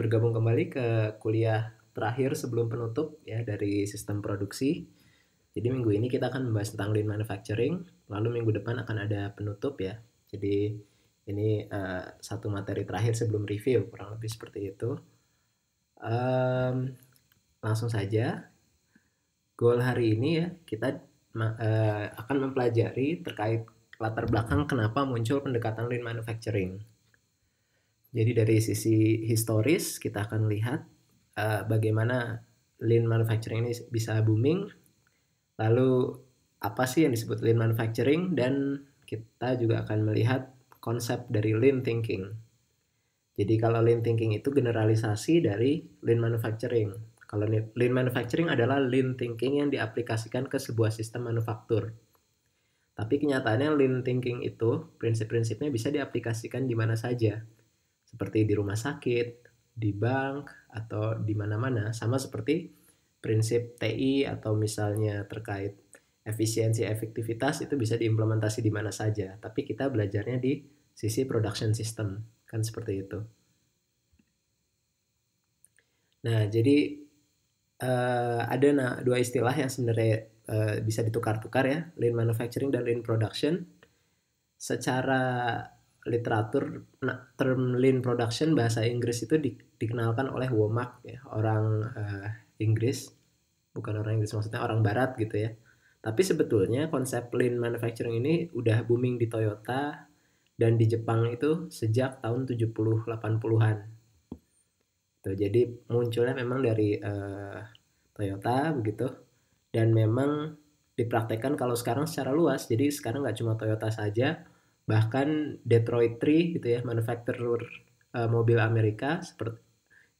bergabung kembali ke kuliah terakhir sebelum penutup ya dari sistem produksi. Jadi minggu ini kita akan membahas tentang lean manufacturing, lalu minggu depan akan ada penutup ya. Jadi ini uh, satu materi terakhir sebelum review kurang lebih seperti itu. Um, langsung saja goal hari ini ya kita uh, akan mempelajari terkait latar belakang kenapa muncul pendekatan lean manufacturing. Jadi dari sisi historis kita akan lihat uh, bagaimana lean manufacturing ini bisa booming. Lalu apa sih yang disebut lean manufacturing dan kita juga akan melihat konsep dari lean thinking. Jadi kalau lean thinking itu generalisasi dari lean manufacturing. Kalau lean manufacturing adalah lean thinking yang diaplikasikan ke sebuah sistem manufaktur. Tapi kenyataannya lean thinking itu prinsip-prinsipnya bisa diaplikasikan di mana saja seperti di rumah sakit, di bank, atau di mana-mana, sama seperti prinsip TI atau misalnya terkait efisiensi efektivitas itu bisa diimplementasi di mana saja, tapi kita belajarnya di sisi production system, kan seperti itu. Nah, jadi uh, ada nah, dua istilah yang sebenarnya uh, bisa ditukar-tukar ya, lean manufacturing dan lean production. Secara literatur nah, term lean production bahasa Inggris itu di, dikenalkan oleh Womack ya, orang uh, Inggris bukan orang Inggris maksudnya orang Barat gitu ya tapi sebetulnya konsep lean manufacturing ini udah booming di Toyota dan di Jepang itu sejak tahun 70-80-an tuh jadi munculnya memang dari uh, Toyota begitu dan memang dipraktekkan kalau sekarang secara luas jadi sekarang nggak cuma Toyota saja bahkan Detroit 3 gitu ya manufacturer uh, mobil Amerika seperti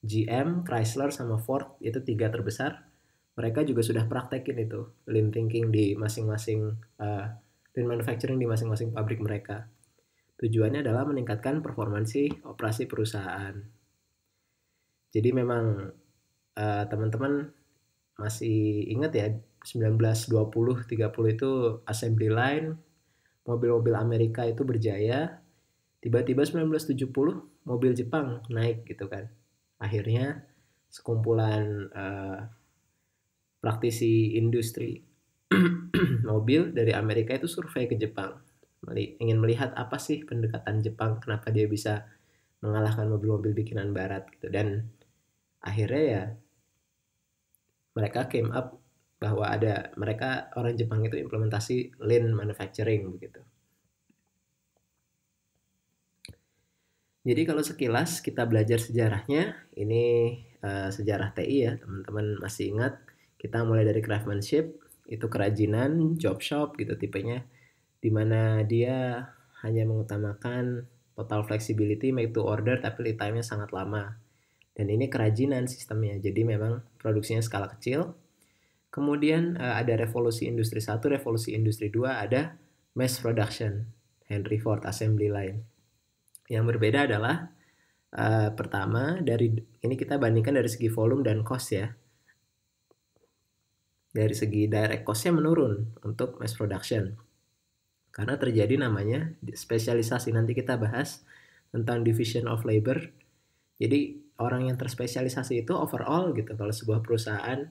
GM, Chrysler sama Ford itu tiga terbesar mereka juga sudah praktekin itu lean thinking di masing-masing uh, lean manufacturing di masing-masing pabrik mereka. Tujuannya adalah meningkatkan performansi operasi perusahaan. Jadi memang teman eh, teman-teman masih ingat ya 1920 30 itu assembly line mobil-mobil Amerika itu berjaya, tiba-tiba 1970 mobil Jepang naik gitu kan. Akhirnya sekumpulan uh, praktisi industri mobil dari Amerika itu survei ke Jepang. Ingin melihat apa sih pendekatan Jepang, kenapa dia bisa mengalahkan mobil-mobil bikinan barat gitu dan akhirnya ya mereka came up bahwa ada mereka orang Jepang itu implementasi lean manufacturing begitu. Jadi kalau sekilas kita belajar sejarahnya, ini uh, sejarah TI ya, teman-teman masih ingat kita mulai dari craftsmanship, itu kerajinan, job shop gitu tipenya, dimana dia hanya mengutamakan total flexibility, make to order, tapi lead time-nya sangat lama. Dan ini kerajinan sistemnya, jadi memang produksinya skala kecil, Kemudian uh, ada revolusi industri 1, revolusi industri 2, ada mass production, Henry Ford assembly line. Yang berbeda adalah uh, pertama dari ini kita bandingkan dari segi volume dan cost ya. Dari segi direct costnya menurun untuk mass production. Karena terjadi namanya spesialisasi. Nanti kita bahas tentang division of labor. Jadi orang yang terspesialisasi itu overall gitu kalau sebuah perusahaan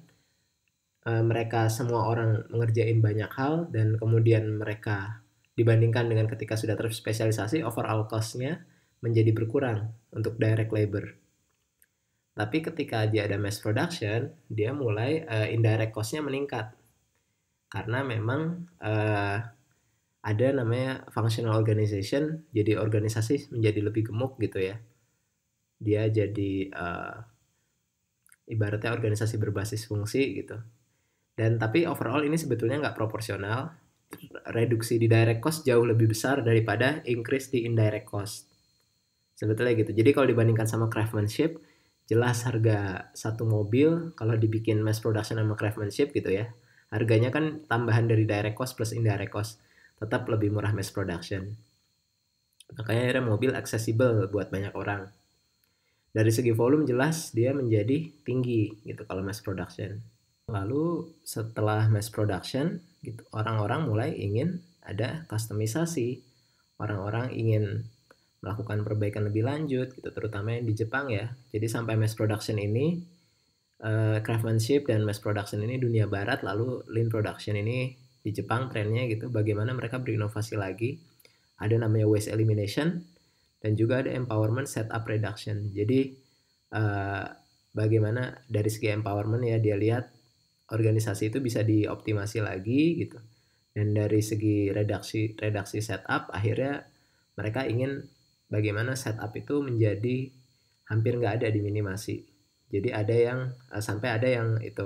Eh, mereka semua orang mengerjain banyak hal dan kemudian mereka dibandingkan dengan ketika sudah terspesialisasi overall cost-nya menjadi berkurang untuk direct labor. Tapi ketika dia ada mass production, dia mulai uh, indirect cost-nya meningkat. Karena memang uh, ada namanya functional organization, jadi organisasi menjadi lebih gemuk gitu ya. Dia jadi uh, ibaratnya organisasi berbasis fungsi gitu dan tapi overall ini sebetulnya nggak proporsional. Reduksi di direct cost jauh lebih besar daripada increase di indirect cost. Sebetulnya gitu. Jadi kalau dibandingkan sama craftsmanship, jelas harga satu mobil kalau dibikin mass production sama craftsmanship gitu ya. Harganya kan tambahan dari direct cost plus indirect cost. Tetap lebih murah mass production. Makanya akhirnya mobil accessible buat banyak orang. Dari segi volume jelas dia menjadi tinggi gitu kalau mass production. Lalu setelah mass production, gitu orang-orang mulai ingin ada customisasi. Orang-orang ingin melakukan perbaikan lebih lanjut, gitu terutama yang di Jepang ya. Jadi sampai mass production ini uh, craftsmanship dan mass production ini dunia barat, lalu lean production ini di Jepang trennya gitu. Bagaimana mereka berinovasi lagi? Ada namanya waste elimination dan juga ada empowerment setup reduction. Jadi uh, bagaimana dari segi empowerment ya dia lihat organisasi itu bisa dioptimasi lagi gitu dan dari segi redaksi redaksi setup akhirnya mereka ingin bagaimana setup itu menjadi hampir nggak ada di jadi ada yang uh, sampai ada yang itu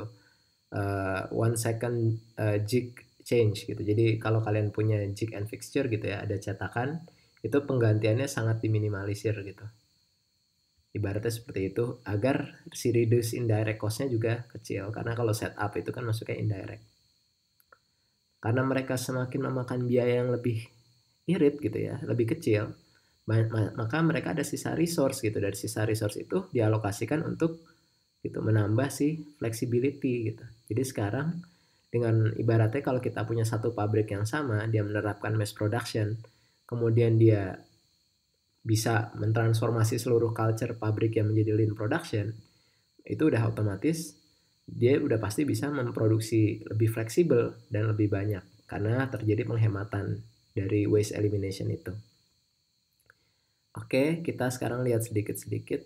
uh, one second uh, jig change gitu jadi kalau kalian punya jig and fixture gitu ya ada cetakan itu penggantiannya sangat diminimalisir gitu ibaratnya seperti itu agar si reduce indirect costnya juga kecil karena kalau setup itu kan masuknya indirect karena mereka semakin memakan biaya yang lebih irit gitu ya lebih kecil maka mereka ada sisa resource gitu dari sisa resource itu dialokasikan untuk gitu menambah si flexibility gitu jadi sekarang dengan ibaratnya kalau kita punya satu pabrik yang sama dia menerapkan mass production kemudian dia bisa mentransformasi seluruh culture pabrik yang menjadi lean production, itu udah otomatis dia udah pasti bisa memproduksi lebih fleksibel dan lebih banyak karena terjadi penghematan dari waste elimination itu. Oke, kita sekarang lihat sedikit-sedikit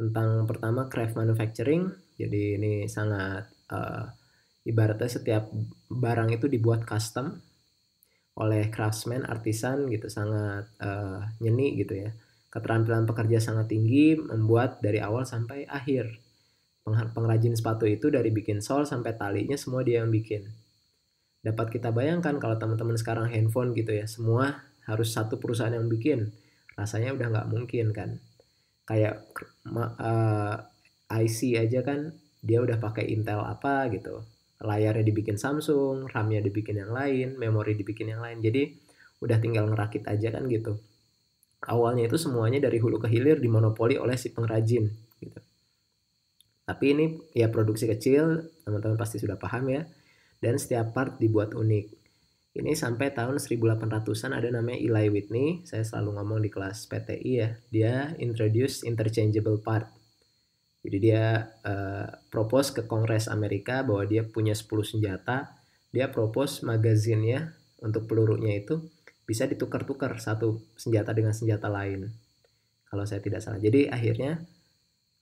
tentang pertama craft manufacturing. Jadi ini sangat uh, ibaratnya setiap barang itu dibuat custom oleh craftsman artisan gitu sangat uh, nyeni gitu ya keterampilan pekerja sangat tinggi membuat dari awal sampai akhir pengrajin sepatu itu dari bikin sol sampai talinya semua dia yang bikin dapat kita bayangkan kalau teman-teman sekarang handphone gitu ya semua harus satu perusahaan yang bikin rasanya udah nggak mungkin kan kayak uh, eh, IC aja kan dia udah pakai Intel apa gitu layarnya dibikin Samsung, RAM-nya dibikin yang lain, memori dibikin yang lain. Jadi udah tinggal ngerakit aja kan gitu. Awalnya itu semuanya dari hulu ke hilir dimonopoli oleh si pengrajin gitu. Tapi ini ya produksi kecil, teman-teman pasti sudah paham ya. Dan setiap part dibuat unik. Ini sampai tahun 1800-an ada namanya Eli Whitney, saya selalu ngomong di kelas PTI ya. Dia introduce interchangeable part jadi dia uh, propose ke Kongres Amerika bahwa dia punya 10 senjata. Dia propose magazinnya untuk pelurunya itu bisa ditukar-tukar satu senjata dengan senjata lain. Kalau saya tidak salah. Jadi akhirnya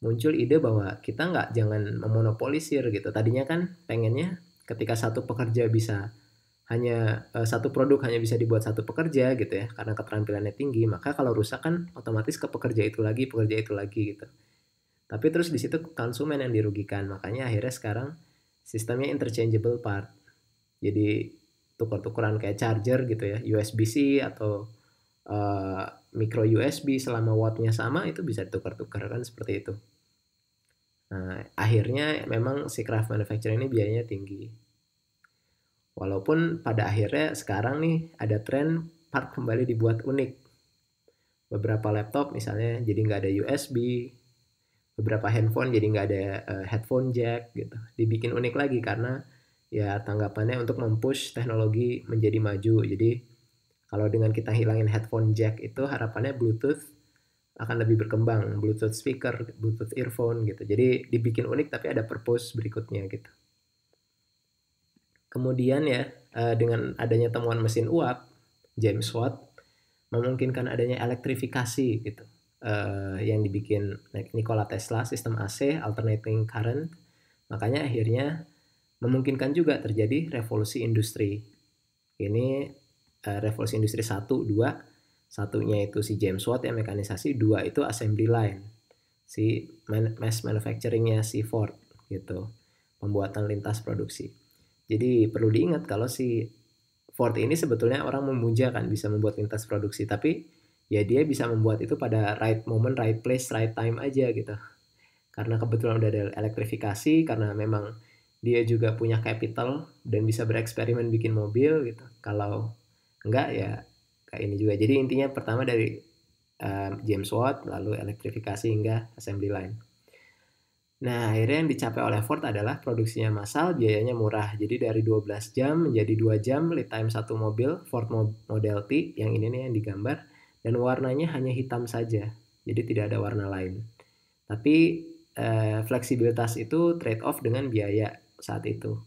muncul ide bahwa kita nggak jangan memonopolisir gitu. Tadinya kan pengennya ketika satu pekerja bisa hanya uh, satu produk hanya bisa dibuat satu pekerja gitu ya karena keterampilannya tinggi maka kalau rusak kan otomatis ke pekerja itu lagi pekerja itu lagi gitu tapi terus di situ konsumen yang dirugikan. Makanya akhirnya sekarang sistemnya interchangeable part. Jadi tukar-tukaran kayak charger gitu ya, USB-C atau uh, micro USB selama wattnya sama itu bisa tukar tukar kan seperti itu. Nah, akhirnya memang si craft manufacturer ini biayanya tinggi. Walaupun pada akhirnya sekarang nih ada tren part kembali dibuat unik. Beberapa laptop misalnya jadi nggak ada USB, beberapa handphone jadi nggak ada uh, headphone jack gitu dibikin unik lagi karena ya tanggapannya untuk mempush teknologi menjadi maju jadi kalau dengan kita hilangin headphone jack itu harapannya Bluetooth akan lebih berkembang Bluetooth speaker Bluetooth earphone gitu jadi dibikin unik tapi ada purpose berikutnya gitu kemudian ya uh, dengan adanya temuan mesin uap James Watt memungkinkan adanya elektrifikasi gitu uh, yang dibikin Nikola Tesla sistem AC alternating current makanya akhirnya memungkinkan juga terjadi revolusi industri ini uh, revolusi industri 1 2 satunya itu si James Watt yang mekanisasi dua itu assembly line si mass manufacturingnya si Ford gitu pembuatan lintas produksi jadi perlu diingat kalau si Ford ini sebetulnya orang memuja kan bisa membuat lintas produksi tapi ya dia bisa membuat itu pada right moment, right place, right time aja gitu. Karena kebetulan udah ada elektrifikasi, karena memang dia juga punya capital dan bisa bereksperimen bikin mobil gitu. Kalau enggak ya kayak ini juga. Jadi intinya pertama dari uh, James Watt, lalu elektrifikasi hingga assembly line. Nah, akhirnya yang dicapai oleh Ford adalah produksinya massal, biayanya murah. Jadi dari 12 jam menjadi 2 jam lead time satu mobil Ford Model T yang ini nih yang digambar dan warnanya hanya hitam saja, jadi tidak ada warna lain. Tapi eh, fleksibilitas itu trade off dengan biaya saat itu.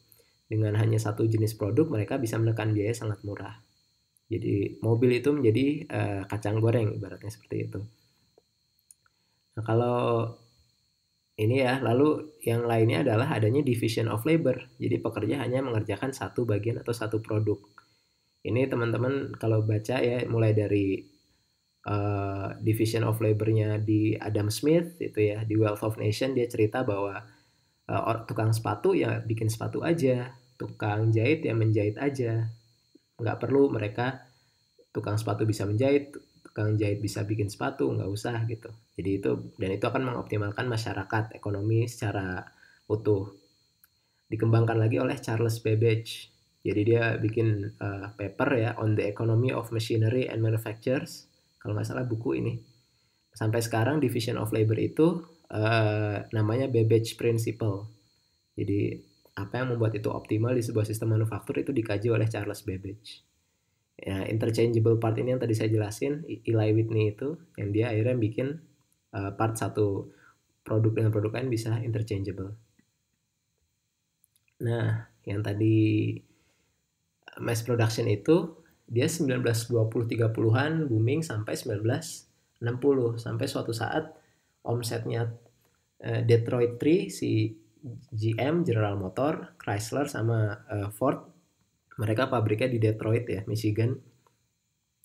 Dengan hanya satu jenis produk, mereka bisa menekan biaya sangat murah. Jadi mobil itu menjadi eh, kacang goreng ibaratnya seperti itu. Nah, kalau ini ya, lalu yang lainnya adalah adanya division of labor. Jadi pekerja hanya mengerjakan satu bagian atau satu produk. Ini teman-teman kalau baca ya mulai dari uh, division of Labor-nya di Adam Smith itu ya di Wealth of Nation dia cerita bahwa uh, tukang sepatu ya bikin sepatu aja tukang jahit ya menjahit aja nggak perlu mereka tukang sepatu bisa menjahit tukang jahit bisa bikin sepatu nggak usah gitu jadi itu dan itu akan mengoptimalkan masyarakat ekonomi secara utuh dikembangkan lagi oleh Charles Babbage jadi dia bikin uh, paper ya on the economy of machinery and manufactures kalau nggak salah buku ini sampai sekarang division of labor itu uh, namanya Babbage Principle jadi apa yang membuat itu optimal di sebuah sistem manufaktur itu dikaji oleh Charles Babbage ya interchangeable part ini yang tadi saya jelasin Eli Whitney itu yang dia akhirnya bikin uh, part satu produk dengan produk lain bisa interchangeable nah yang tadi mass production itu dia 1920-30-an booming sampai 1960 sampai suatu saat omsetnya uh, Detroit 3 si GM General Motor, Chrysler sama uh, Ford mereka pabriknya di Detroit ya, Michigan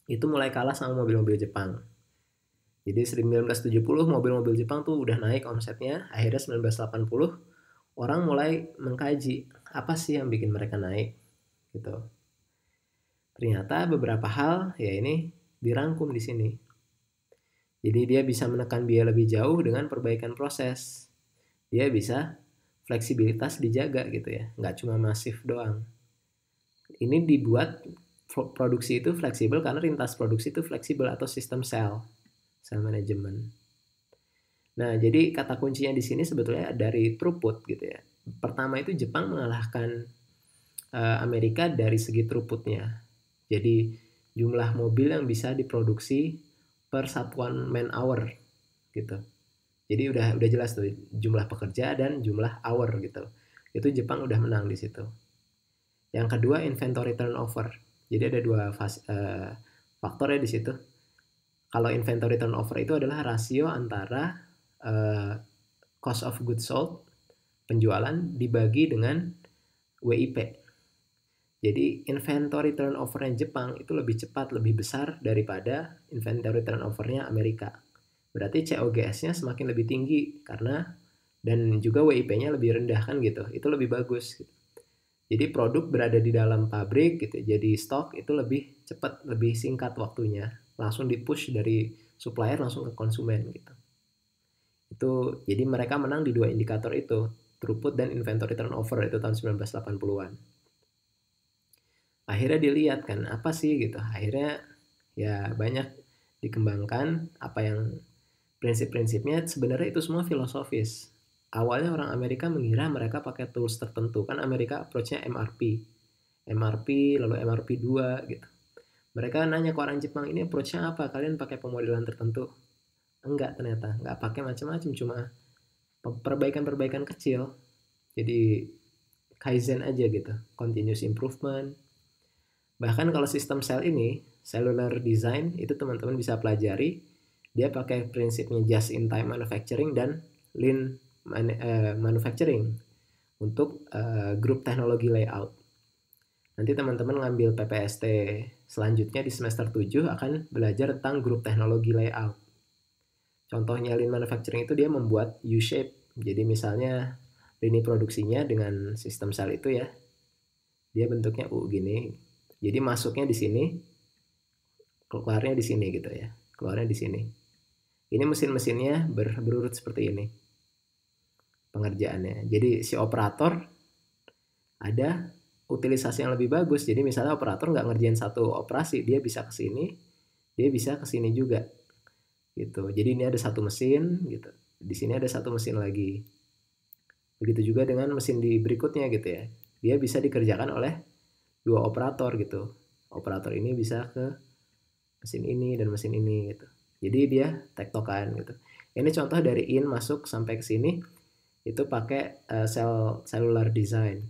itu mulai kalah sama mobil-mobil Jepang. Jadi 1970 mobil-mobil Jepang tuh udah naik omsetnya, akhirnya 1980 orang mulai mengkaji apa sih yang bikin mereka naik gitu. Ternyata beberapa hal ya ini dirangkum di sini. Jadi dia bisa menekan biaya lebih jauh dengan perbaikan proses. Dia bisa fleksibilitas dijaga gitu ya, nggak cuma masif doang. Ini dibuat produksi itu fleksibel karena rintas produksi itu fleksibel atau sistem sel, sel manajemen. Nah, jadi kata kuncinya di sini sebetulnya dari throughput gitu ya. Pertama itu Jepang mengalahkan eh, Amerika dari segi throughputnya jadi jumlah mobil yang bisa diproduksi per satuan man hour gitu. Jadi udah udah jelas tuh jumlah pekerja dan jumlah hour gitu. Itu Jepang udah menang di situ. Yang kedua inventory turnover. Jadi ada dua fas, uh, ya di situ. Kalau inventory turnover itu adalah rasio antara uh, cost of goods sold penjualan dibagi dengan WIP jadi inventory turnovernya Jepang itu lebih cepat, lebih besar daripada inventory turnovernya Amerika. Berarti COGS-nya semakin lebih tinggi karena dan juga WIP-nya lebih rendah kan gitu. Itu lebih bagus. Gitu. Jadi produk berada di dalam pabrik gitu, jadi stok itu lebih cepat, lebih singkat waktunya. Langsung dipush dari supplier langsung ke konsumen gitu. Itu jadi mereka menang di dua indikator itu, throughput dan inventory turnover itu tahun 1980-an akhirnya dilihat kan apa sih gitu akhirnya ya banyak dikembangkan apa yang prinsip-prinsipnya sebenarnya itu semua filosofis awalnya orang Amerika mengira mereka pakai tools tertentu kan Amerika approachnya MRP MRP lalu MRP 2 gitu mereka nanya ke orang Jepang ini approachnya apa kalian pakai pemodelan tertentu enggak ternyata enggak pakai macam-macam cuma perbaikan-perbaikan kecil jadi kaizen aja gitu continuous improvement Bahkan kalau sistem sel ini, cellular design, itu teman-teman bisa pelajari. Dia pakai prinsipnya just in time manufacturing dan lean eh, manufacturing untuk eh, grup teknologi layout. Nanti teman-teman ngambil PPST selanjutnya di semester 7 akan belajar tentang grup teknologi layout. Contohnya lean manufacturing itu dia membuat U-shape. Jadi misalnya lini produksinya dengan sistem sel itu ya, dia bentuknya U gini, jadi masuknya di sini, keluarnya di sini gitu ya. Keluarnya di sini. Ini mesin-mesinnya ber, berurut seperti ini. Pengerjaannya. Jadi si operator ada utilisasi yang lebih bagus. Jadi misalnya operator nggak ngerjain satu operasi, dia bisa ke sini, dia bisa ke sini juga. Gitu. Jadi ini ada satu mesin gitu. Di sini ada satu mesin lagi. Begitu juga dengan mesin di berikutnya gitu ya. Dia bisa dikerjakan oleh dua operator gitu operator ini bisa ke mesin ini dan mesin ini gitu jadi dia tektokan gitu ini contoh dari in masuk sampai ke sini itu pakai uh, sel cellular design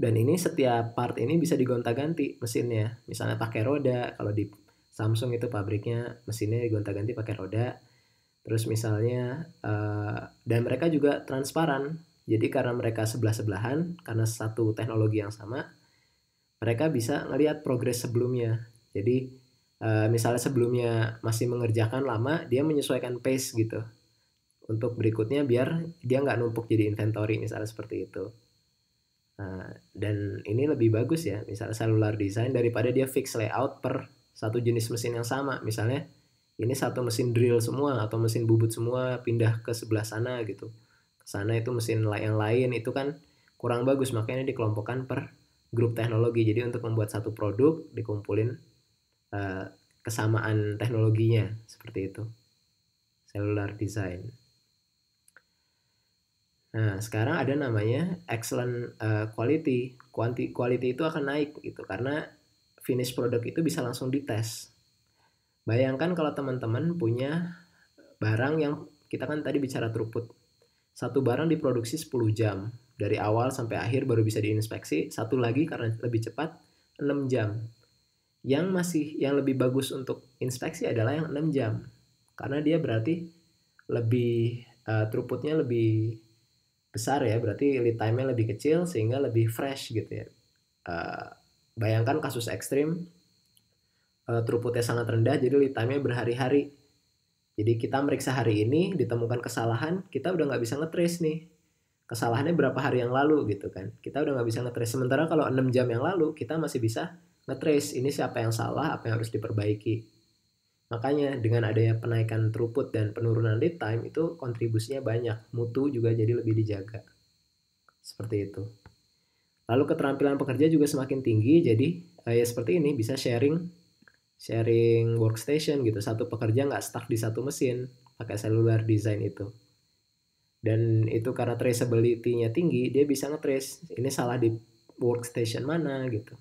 dan ini setiap part ini bisa digonta-ganti mesinnya misalnya pakai roda kalau di Samsung itu pabriknya mesinnya digonta-ganti pakai roda terus misalnya uh, dan mereka juga transparan jadi karena mereka sebelah sebelahan karena satu teknologi yang sama mereka bisa ngelihat progres sebelumnya. Jadi uh, misalnya sebelumnya masih mengerjakan lama, dia menyesuaikan pace gitu. Untuk berikutnya biar dia nggak numpuk jadi inventory misalnya seperti itu. Uh, dan ini lebih bagus ya, misalnya cellular design daripada dia fix layout per satu jenis mesin yang sama. Misalnya ini satu mesin drill semua atau mesin bubut semua pindah ke sebelah sana gitu. Ke sana itu mesin yang lain itu kan kurang bagus, makanya dikelompokkan per grup teknologi. Jadi untuk membuat satu produk dikumpulin uh, kesamaan teknologinya seperti itu. Cellular design. Nah, sekarang ada namanya excellent uh, quality. Quanti, quality itu akan naik gitu karena finish produk itu bisa langsung dites. Bayangkan kalau teman-teman punya barang yang kita kan tadi bicara throughput. Satu barang diproduksi 10 jam dari awal sampai akhir baru bisa diinspeksi satu lagi karena lebih cepat 6 jam yang masih yang lebih bagus untuk inspeksi adalah yang 6 jam karena dia berarti lebih uh, throughputnya lebih besar ya berarti lead time-nya lebih kecil sehingga lebih fresh gitu ya uh, bayangkan kasus ekstrim uh, throughputnya sangat rendah jadi lead time-nya berhari-hari jadi kita meriksa hari ini ditemukan kesalahan kita udah nggak bisa ngetrace nih kesalahannya berapa hari yang lalu gitu kan kita udah nggak bisa ngetrace sementara kalau enam jam yang lalu kita masih bisa ngetrace ini siapa yang salah apa yang harus diperbaiki makanya dengan adanya penaikan throughput dan penurunan lead time itu kontribusinya banyak mutu juga jadi lebih dijaga seperti itu lalu keterampilan pekerja juga semakin tinggi jadi eh, ya seperti ini bisa sharing sharing workstation gitu satu pekerja nggak stuck di satu mesin pakai cellular design itu dan itu karena traceability-nya tinggi dia bisa ngetrace ini salah di workstation mana gitu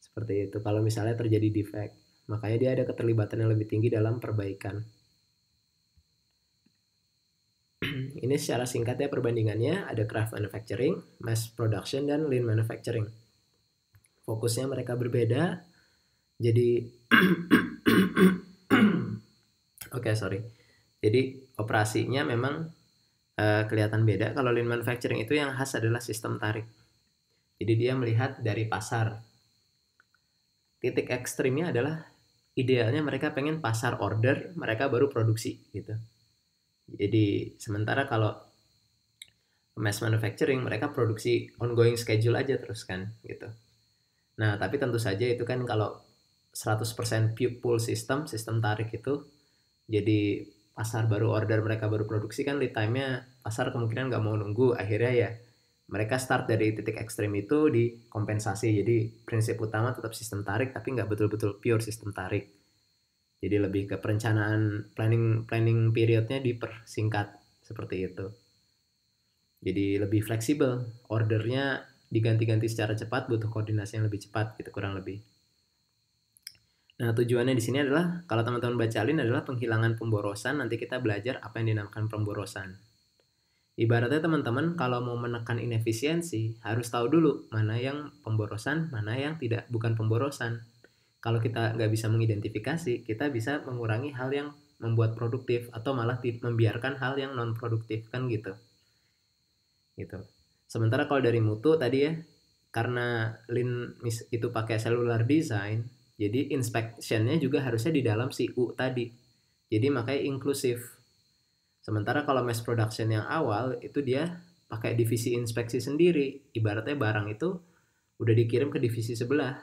seperti itu kalau misalnya terjadi defect makanya dia ada keterlibatan yang lebih tinggi dalam perbaikan ini secara singkat ya perbandingannya ada craft manufacturing mass production dan lean manufacturing fokusnya mereka berbeda jadi oke okay, sorry jadi operasinya memang Eh, kelihatan beda kalau lean manufacturing itu yang khas adalah sistem tarik jadi dia melihat dari pasar titik ekstrimnya adalah idealnya mereka pengen pasar order mereka baru produksi gitu jadi sementara kalau mass manufacturing mereka produksi ongoing schedule aja terus kan gitu nah tapi tentu saja itu kan kalau 100% pull system sistem tarik itu jadi pasar baru order mereka baru produksi kan lead time-nya pasar kemungkinan nggak mau nunggu akhirnya ya mereka start dari titik ekstrim itu dikompensasi jadi prinsip utama tetap sistem tarik tapi nggak betul-betul pure sistem tarik jadi lebih ke perencanaan planning planning periodnya dipersingkat seperti itu jadi lebih fleksibel ordernya diganti-ganti secara cepat butuh koordinasi yang lebih cepat gitu kurang lebih Nah, tujuannya di sini adalah kalau teman-teman baca lin adalah penghilangan pemborosan, nanti kita belajar apa yang dinamakan pemborosan. Ibaratnya teman-teman kalau mau menekan inefisiensi harus tahu dulu mana yang pemborosan, mana yang tidak bukan pemborosan. Kalau kita nggak bisa mengidentifikasi, kita bisa mengurangi hal yang membuat produktif atau malah membiarkan hal yang non produktif kan gitu. Gitu. Sementara kalau dari mutu tadi ya karena lin itu pakai cellular design, jadi inspectionnya juga harusnya di dalam si U tadi. Jadi makanya inklusif. Sementara kalau mass production yang awal itu dia pakai divisi inspeksi sendiri. Ibaratnya barang itu udah dikirim ke divisi sebelah.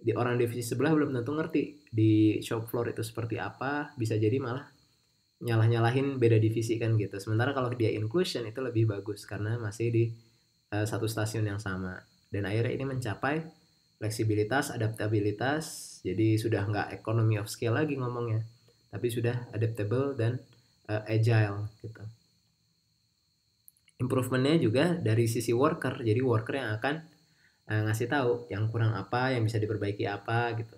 Di orang divisi sebelah belum tentu ngerti di shop floor itu seperti apa, bisa jadi malah nyalah-nyalahin beda divisi kan gitu. Sementara kalau dia inclusion itu lebih bagus karena masih di uh, satu stasiun yang sama. Dan akhirnya ini mencapai fleksibilitas, adaptabilitas. Jadi sudah nggak economy of scale lagi ngomongnya, tapi sudah adaptable dan uh, agile gitu. Improvementnya juga dari sisi worker, jadi worker yang akan uh, ngasih tahu yang kurang apa, yang bisa diperbaiki apa gitu.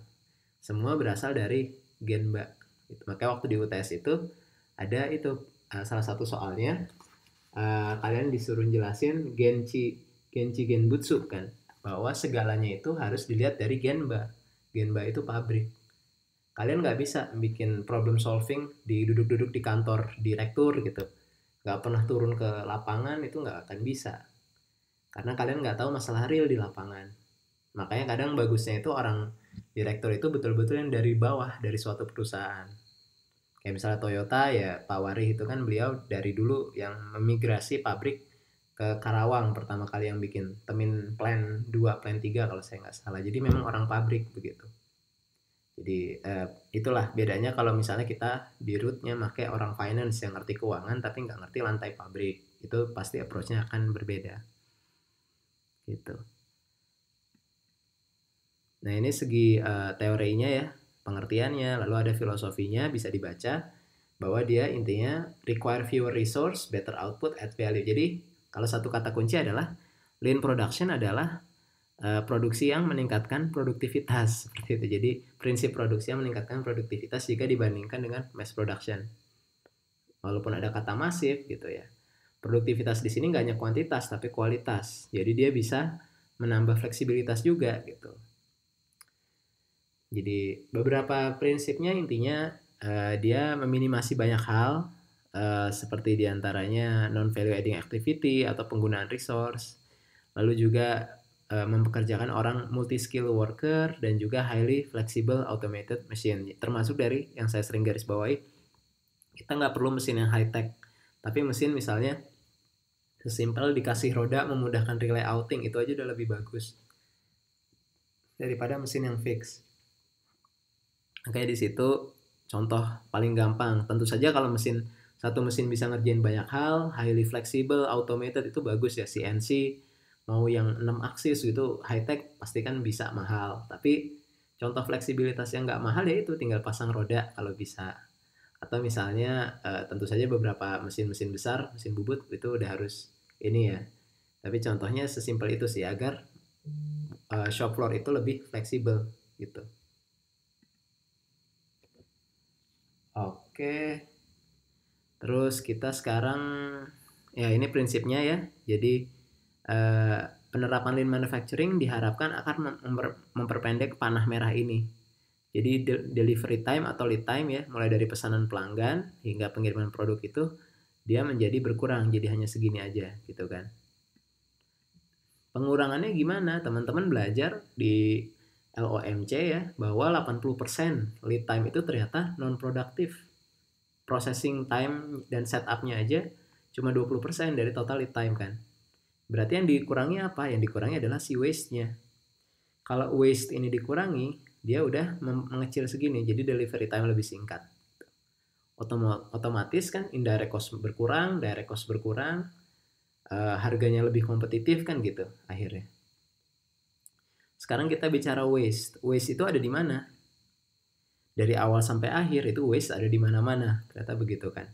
Semua berasal dari mbak. Gitu. Makanya waktu di UTS itu ada itu uh, salah satu soalnya uh, kalian disuruh jelasin Genchi Genchi butsu kan bahwa segalanya itu harus dilihat dari Genba. Genba itu pabrik. Kalian nggak bisa bikin problem solving di duduk-duduk di kantor direktur gitu. Nggak pernah turun ke lapangan itu nggak akan bisa. Karena kalian nggak tahu masalah real di lapangan. Makanya kadang bagusnya itu orang direktur itu betul-betul yang dari bawah, dari suatu perusahaan. Kayak misalnya Toyota ya Pak Wari itu kan beliau dari dulu yang memigrasi pabrik ke Karawang pertama kali yang bikin temin plan 2 plan 3 kalau saya nggak salah jadi memang orang pabrik begitu jadi eh, itulah bedanya kalau misalnya kita di rootnya pakai orang finance yang ngerti keuangan tapi nggak ngerti lantai pabrik itu pasti approachnya akan berbeda gitu nah ini segi eh, teorinya ya pengertiannya lalu ada filosofinya bisa dibaca bahwa dia intinya require fewer resource better output at value jadi kalau satu kata kunci adalah lean production adalah uh, produksi yang meningkatkan produktivitas seperti itu. Jadi prinsip produksi yang meningkatkan produktivitas jika dibandingkan dengan mass production. Walaupun ada kata masif gitu ya. Produktivitas di sini nggak hanya kuantitas tapi kualitas. Jadi dia bisa menambah fleksibilitas juga gitu. Jadi beberapa prinsipnya intinya uh, dia meminimasi banyak hal uh, seperti diantaranya non-value adding activity atau penggunaan resource, lalu juga uh, mempekerjakan orang multi-skill worker dan juga highly flexible automated machine. Termasuk dari yang saya sering garis bawahi, kita nggak perlu mesin yang high-tech, tapi mesin misalnya sesimpel dikasih roda memudahkan relay outing, itu aja udah lebih bagus daripada mesin yang fix. oke di situ contoh paling gampang. Tentu saja kalau mesin satu mesin bisa ngerjain banyak hal, highly flexible, automated itu bagus ya CNC. Mau yang 6 aksis gitu high tech pasti kan bisa mahal. Tapi contoh fleksibilitas yang nggak mahal ya itu tinggal pasang roda kalau bisa. Atau misalnya eh, tentu saja beberapa mesin-mesin besar, mesin bubut itu udah harus ini ya. Tapi contohnya sesimpel itu sih agar eh, shop floor itu lebih fleksibel gitu. Oke. Okay. Terus kita sekarang ya ini prinsipnya ya. Jadi eh, penerapan lean manufacturing diharapkan akan memper, memperpendek panah merah ini. Jadi delivery time atau lead time ya, mulai dari pesanan pelanggan hingga pengiriman produk itu dia menjadi berkurang, jadi hanya segini aja gitu kan. Pengurangannya gimana? Teman-teman belajar di LOMC ya bahwa 80% lead time itu ternyata non produktif processing time dan setupnya aja cuma 20% dari total lead time kan. Berarti yang dikurangi apa? Yang dikurangi adalah si waste-nya. Kalau waste ini dikurangi, dia udah mengecil segini, jadi delivery time lebih singkat. Otomatis kan indirect cost berkurang, direct cost berkurang, uh, harganya lebih kompetitif kan gitu akhirnya. Sekarang kita bicara waste. Waste itu ada di mana? dari awal sampai akhir itu waste ada di mana-mana ternyata begitu kan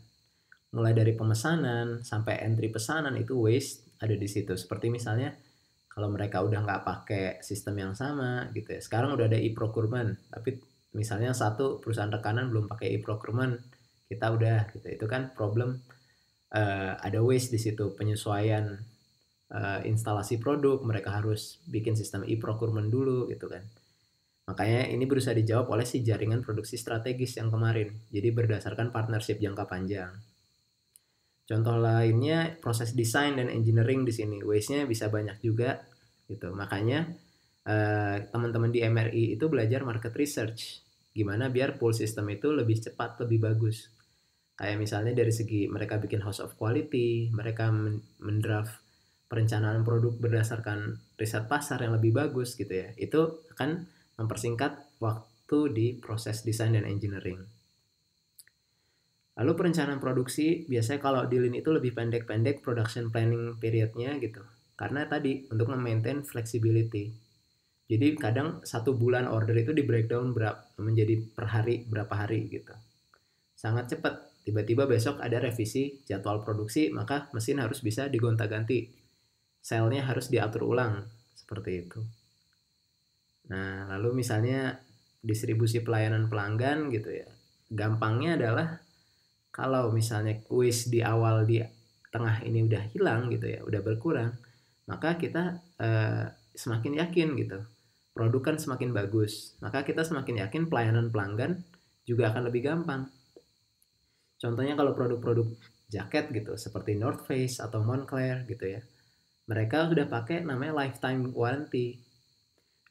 mulai dari pemesanan sampai entry pesanan itu waste ada di situ seperti misalnya kalau mereka udah nggak pakai sistem yang sama gitu ya sekarang udah ada e-procurement tapi misalnya satu perusahaan rekanan belum pakai e-procurement kita udah gitu itu kan problem uh, ada waste di situ penyesuaian uh, instalasi produk mereka harus bikin sistem e-procurement dulu gitu kan Makanya ini berusaha dijawab oleh si jaringan produksi strategis yang kemarin, jadi berdasarkan partnership jangka panjang. Contoh lainnya proses desain dan engineering di sini, waste-nya bisa banyak juga gitu. Makanya teman eh, teman-teman di MRI itu belajar market research, gimana biar pool system itu lebih cepat, lebih bagus. Kayak misalnya dari segi mereka bikin house of quality, mereka mendraft perencanaan produk berdasarkan riset pasar yang lebih bagus gitu ya. Itu akan mempersingkat waktu di proses desain dan engineering. Lalu perencanaan produksi biasanya kalau di Lean itu lebih pendek-pendek production planning periodnya gitu. Karena tadi untuk memaintain flexibility. Jadi kadang satu bulan order itu di breakdown berapa, menjadi per hari berapa hari gitu. Sangat cepat. Tiba-tiba besok ada revisi jadwal produksi, maka mesin harus bisa digonta-ganti. Selnya harus diatur ulang, seperti itu. Nah, lalu misalnya distribusi pelayanan pelanggan gitu ya. Gampangnya adalah kalau misalnya kuis di awal di tengah ini udah hilang gitu ya, udah berkurang, maka kita e, semakin yakin gitu. Produk kan semakin bagus, maka kita semakin yakin pelayanan pelanggan juga akan lebih gampang. Contohnya kalau produk-produk jaket gitu, seperti North Face atau Moncler gitu ya. Mereka sudah pakai namanya lifetime warranty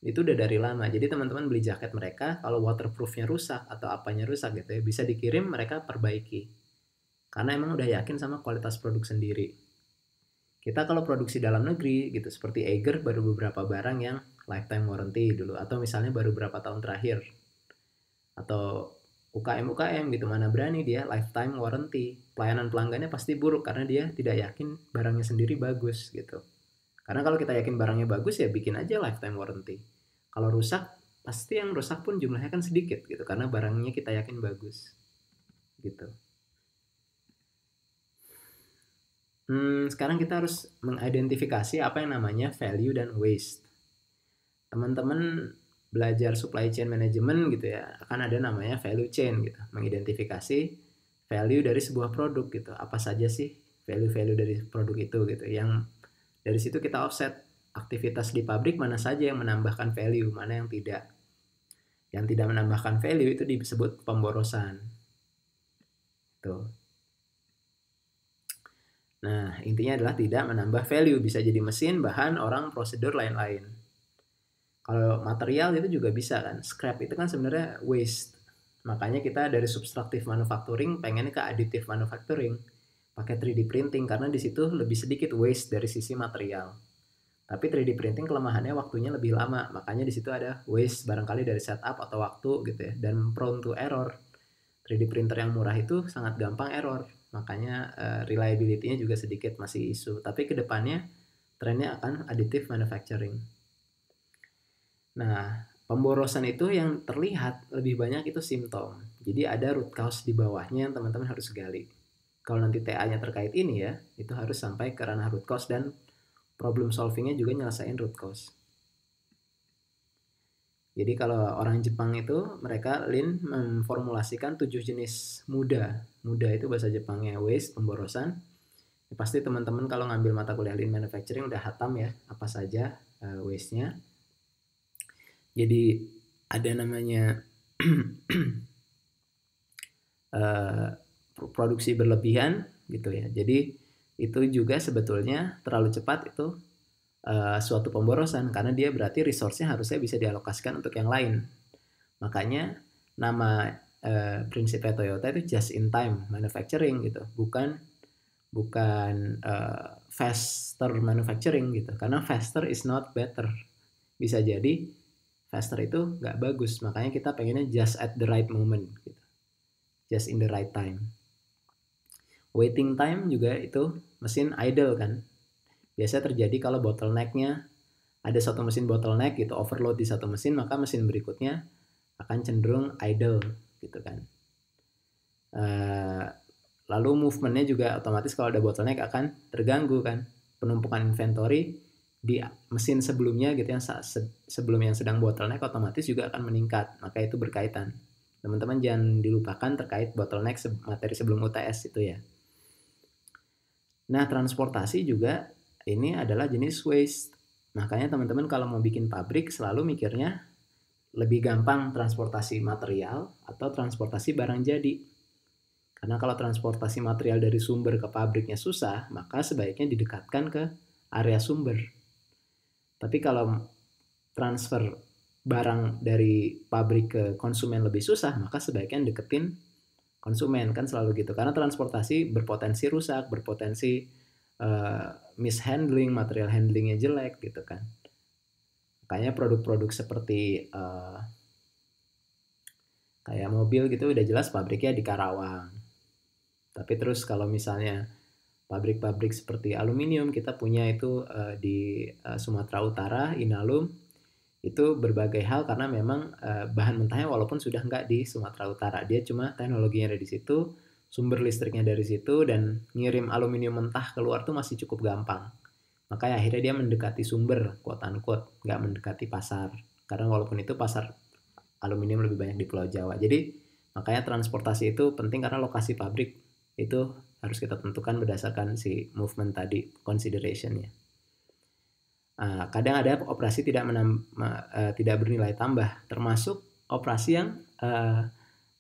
itu udah dari lama. Jadi teman-teman beli jaket mereka, kalau waterproofnya rusak atau apanya rusak gitu ya, bisa dikirim mereka perbaiki. Karena emang udah yakin sama kualitas produk sendiri. Kita kalau produksi dalam negeri gitu, seperti Eiger baru beberapa barang yang lifetime warranty dulu, atau misalnya baru berapa tahun terakhir. Atau UKM-UKM gitu, mana berani dia lifetime warranty. Pelayanan pelanggannya pasti buruk karena dia tidak yakin barangnya sendiri bagus gitu karena kalau kita yakin barangnya bagus ya bikin aja lifetime warranty. Kalau rusak, pasti yang rusak pun jumlahnya kan sedikit gitu karena barangnya kita yakin bagus. Gitu. Hmm, sekarang kita harus mengidentifikasi apa yang namanya value dan waste. Teman-teman belajar supply chain management gitu ya, akan ada namanya value chain gitu, mengidentifikasi value dari sebuah produk gitu. Apa saja sih value-value dari produk itu gitu yang dari situ kita offset aktivitas di pabrik mana saja yang menambahkan value, mana yang tidak. Yang tidak menambahkan value itu disebut pemborosan. Tuh. Gitu. Nah, intinya adalah tidak menambah value, bisa jadi mesin, bahan, orang, prosedur, lain-lain. Kalau material itu juga bisa kan, scrap itu kan sebenarnya waste. Makanya kita dari subtractive manufacturing pengen ke additive manufacturing pakai 3D printing karena di situ lebih sedikit waste dari sisi material. Tapi 3D printing kelemahannya waktunya lebih lama, makanya di situ ada waste barangkali dari setup atau waktu gitu ya dan prone to error. 3D printer yang murah itu sangat gampang error, makanya uh, reliability-nya juga sedikit masih isu. Tapi kedepannya trennya akan additive manufacturing. Nah, pemborosan itu yang terlihat lebih banyak itu simptom. Jadi ada root cause di bawahnya yang teman-teman harus gali kalau nanti TA-nya terkait ini ya, itu harus sampai ke ranah root cause dan problem solvingnya juga nyelesain root cause. Jadi kalau orang Jepang itu mereka Lin memformulasikan tujuh jenis muda. Muda itu bahasa Jepangnya waste, pemborosan. Ya, pasti teman-teman kalau ngambil mata kuliah Lin Manufacturing udah hatam ya apa saja uh, waste-nya. Jadi ada namanya uh, produksi berlebihan gitu ya. Jadi itu juga sebetulnya terlalu cepat itu uh, suatu pemborosan karena dia berarti resource-nya harusnya bisa dialokasikan untuk yang lain. Makanya nama uh, prinsipnya Toyota itu just in time manufacturing gitu, bukan bukan uh, faster manufacturing gitu. Karena faster is not better. Bisa jadi faster itu nggak bagus. Makanya kita pengennya just at the right moment gitu. Just in the right time. Waiting time juga itu mesin idle kan. Biasa terjadi kalau bottlenecknya ada satu mesin bottleneck gitu overload di satu mesin maka mesin berikutnya akan cenderung idle gitu kan uh, lalu movementnya juga otomatis kalau ada bottleneck akan terganggu kan penumpukan inventory di mesin sebelumnya gitu yang se sebelum yang sedang bottleneck otomatis juga akan meningkat maka itu berkaitan teman-teman jangan dilupakan terkait bottleneck materi sebelum UTS itu ya Nah, transportasi juga ini adalah jenis waste. Makanya teman-teman kalau mau bikin pabrik selalu mikirnya lebih gampang transportasi material atau transportasi barang jadi. Karena kalau transportasi material dari sumber ke pabriknya susah, maka sebaiknya didekatkan ke area sumber. Tapi kalau transfer barang dari pabrik ke konsumen lebih susah, maka sebaiknya deketin konsumen kan selalu gitu karena transportasi berpotensi rusak berpotensi uh, mishandling material handlingnya jelek gitu kan makanya produk-produk seperti uh, kayak mobil gitu udah jelas pabriknya di Karawang tapi terus kalau misalnya pabrik-pabrik seperti aluminium kita punya itu uh, di uh, Sumatera Utara Inalum itu berbagai hal karena memang uh, bahan mentahnya walaupun sudah nggak di Sumatera Utara dia cuma teknologinya ada di situ sumber listriknya dari situ dan ngirim aluminium mentah keluar tuh masih cukup gampang makanya akhirnya dia mendekati sumber quote unquote nggak mendekati pasar karena walaupun itu pasar aluminium lebih banyak di Pulau Jawa jadi makanya transportasi itu penting karena lokasi pabrik itu harus kita tentukan berdasarkan si movement tadi considerationnya. Ah, kadang ada operasi tidak menam, uh, tidak bernilai tambah, termasuk operasi yang uh,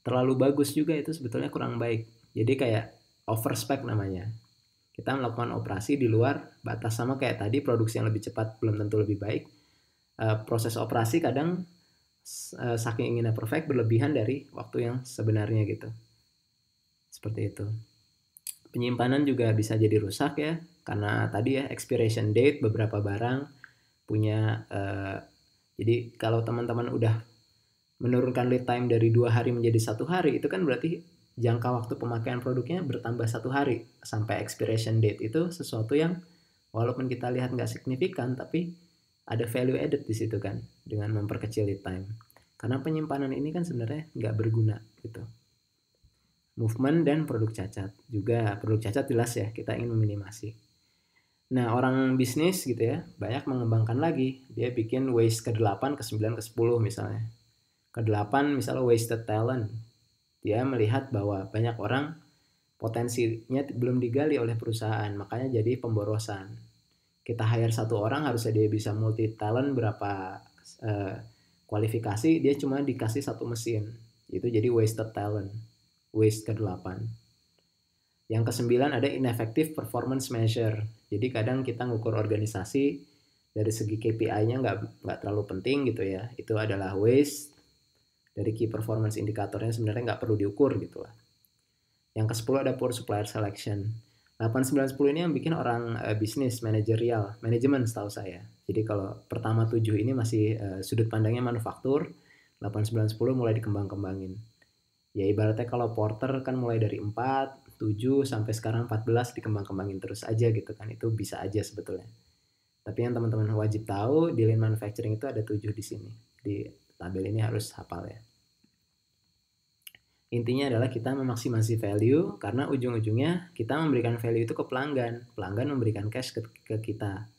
terlalu bagus juga itu sebetulnya kurang baik. Jadi kayak overspec namanya. Kita melakukan operasi di luar batas sama kayak tadi produksi yang lebih cepat belum tentu lebih baik. Uh, proses operasi kadang saking inginnya perfect berlebihan dari waktu yang sebenarnya gitu. Seperti itu. Penyimpanan juga bisa jadi rusak ya karena tadi ya expiration date beberapa barang punya uh, jadi kalau teman-teman udah menurunkan lead time dari dua hari menjadi satu hari itu kan berarti jangka waktu pemakaian produknya bertambah satu hari sampai expiration date itu sesuatu yang walaupun kita lihat nggak signifikan tapi ada value added di situ kan dengan memperkecil lead time karena penyimpanan ini kan sebenarnya nggak berguna gitu movement dan produk cacat juga produk cacat jelas ya kita ingin meminimasi Nah, orang bisnis gitu ya, banyak mengembangkan lagi. Dia bikin waste ke-8, ke-9, ke-10 misalnya. Ke-8 misalnya wasted talent. Dia melihat bahwa banyak orang potensinya belum digali oleh perusahaan, makanya jadi pemborosan. Kita hire satu orang harusnya dia bisa multi talent berapa eh, kualifikasi, dia cuma dikasih satu mesin. Itu jadi wasted talent. Waste ke-8. Yang kesembilan ada ineffective performance measure jadi kadang kita ngukur organisasi dari segi KPI-nya nggak nggak terlalu penting gitu ya. Itu adalah waste dari key performance indikatornya sebenarnya nggak perlu diukur gitu lah. Yang ke-10 ada poor supplier selection. 8, 9, 10 ini yang bikin orang uh, bisnis, manajerial, manajemen setahu saya. Jadi kalau pertama 7 ini masih uh, sudut pandangnya manufaktur, 8, 9, 10 mulai dikembang-kembangin. Ya ibaratnya kalau porter kan mulai dari 4, 7 sampai sekarang 14 dikembang-kembangin terus aja gitu kan. Itu bisa aja sebetulnya. Tapi yang teman-teman wajib tahu di lean manufacturing itu ada 7 di sini. Di tabel ini harus hafal ya. Intinya adalah kita memaksimasi value karena ujung-ujungnya kita memberikan value itu ke pelanggan. Pelanggan memberikan cash ke, ke kita.